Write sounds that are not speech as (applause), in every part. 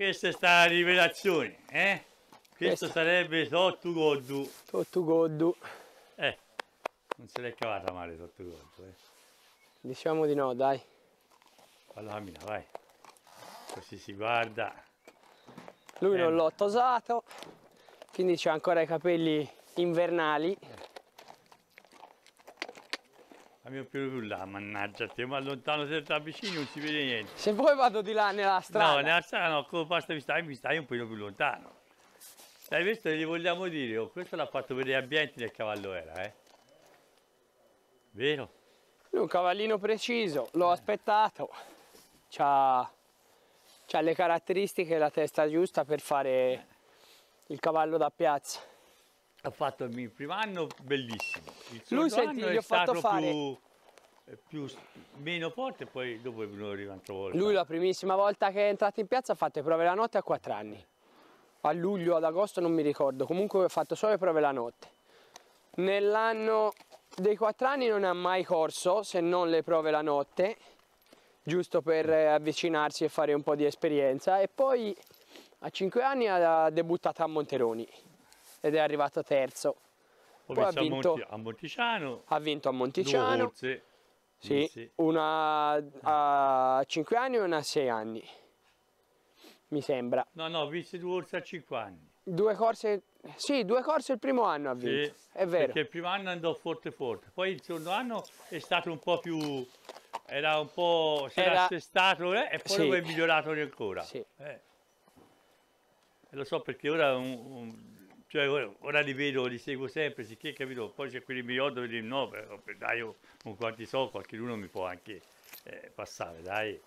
Questa è stata la rivelazione, eh? Questo Questa. sarebbe sotto goddu. Sotto goddu. Eh, non se l'è cavata male sotto goddu, eh. Diciamo di no, dai. Fallo cammina, vai. Così si guarda. Lui eh. non l'ho tosato, quindi c'ha ancora i capelli invernali. Eh mio più là, mannaggia te, ma lontano se ti avvicini non si vede niente. Se vuoi vado di là nella strada. No, nella strada no, come basta mi stai, mi stai un po' più lontano. Hai visto, gli vogliamo dire, oh, questo l'ha fatto vedere a Bianchi del cavallo era, eh. Vero? Lui un cavallino preciso, l'ho eh. aspettato. C'ha, c'ha le caratteristiche e la testa giusta per fare eh. il cavallo da piazza ha fatto il mio primo anno bellissimo. Il Lui senti, gli ho fatto fare più più, meno forte e poi dopo è venuto un'altra volta. Lui la primissima volta che è entrato in piazza ha fatto le prove la notte a 4 anni. A luglio, ad agosto non mi ricordo, comunque ha fatto solo le prove la notte. Nell'anno dei 4 anni non ha mai corso se non le prove la notte, giusto per eh, avvicinarsi e fare un po' di esperienza e poi a 5 anni ha debuttato a Monteroni ed è arrivato terzo. Poi ha vinto, a Monticiano, ha vinto a Monticiano, due corse, sì, eh sì. una a 5 anni e una a 6 anni, mi sembra. No, no, ho visto due corse a 5 anni. Due corse, sì, due corse il primo anno ha vinto, sì, è vero. Perché il primo anno andò forte forte, poi il secondo anno è stato un po' più, era un po', si era, era assestato eh, e poi sì. è migliorato ancora. Sì. Eh. E lo so perché ora un, un cioè, ora, li vedo, li seguo sempre, sicché capito, poi c'è quelli migliori dove no, però, dai, oh, con quanti so, qualcuno mi può anche eh, passare, dai.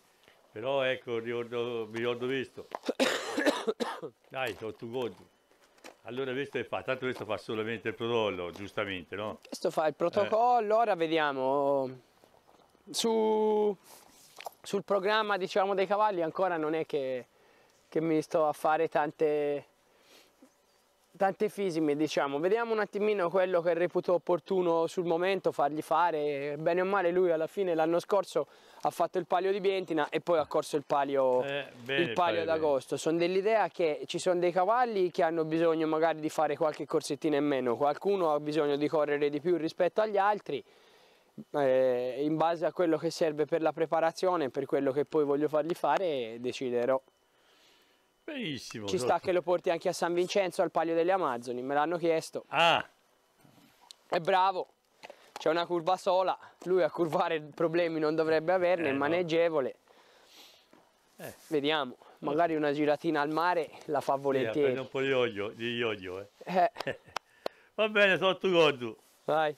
Però ecco, ricordo, mi ricordo questo. dai, sono tu godi. Allora questo è fatto, tanto questo fa solamente il protocollo, giustamente, no? Questo fa il eh. protocollo, eh. ora vediamo. Su, sul programma diciamo dei cavalli ancora non è che, che mi sto a fare tante tante fisime diciamo vediamo un attimino quello che reputo opportuno sul momento fargli fare bene o male lui alla fine l'anno scorso ha fatto il palio di Bientina e poi ha corso il palio, eh, palio, palio d'agosto sono dell'idea che ci sono dei cavalli che hanno bisogno magari di fare qualche corsettina in meno qualcuno ha bisogno di correre di più rispetto agli altri eh, in base a quello che serve per la preparazione per quello che poi voglio fargli fare deciderò Benissimo. Ci sta che lo porti anche a San Vincenzo al Palio delle Amazzoni, me l'hanno chiesto. Ah. È bravo. C'è una curva sola, lui a curvare problemi non dovrebbe averne, eh, è maneggevole. No. Eh. Vediamo, magari una giratina al mare la fa volentieri. Sì, prende un po' di olio, di olio eh. eh. (laughs) Va bene, sotto godu. Vai.